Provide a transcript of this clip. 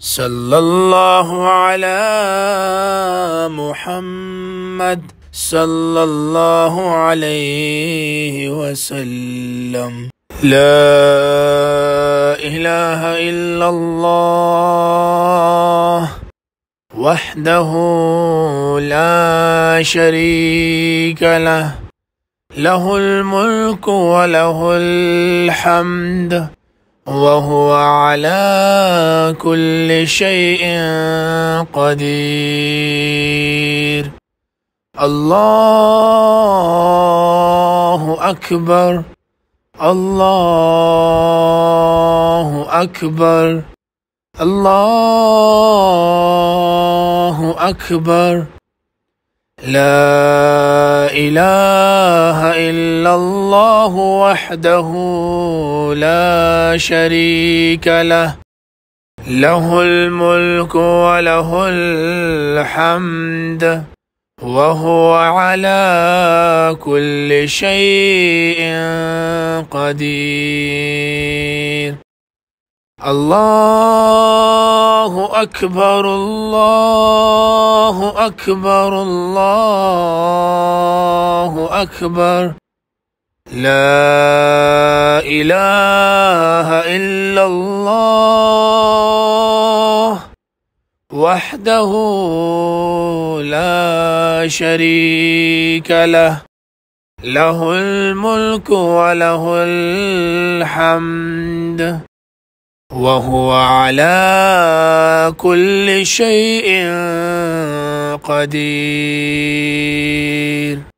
صلى الله على محمد صلى الله عليه وسلم لا اله الا الله وحده لا شريك له له الملك وله الحمد وهو على كل شيء قدير الله اكبر الله اكبر الله اكبر لا اله الا الله الله وحده لا شريك له له الملك وله الحمد وهو على كل شيء قدير الله أكبر الله أكبر الله أكبر لا إله إلا الله وحده لا شريك له له الملك وله الحمد وهو على كل شيء قدير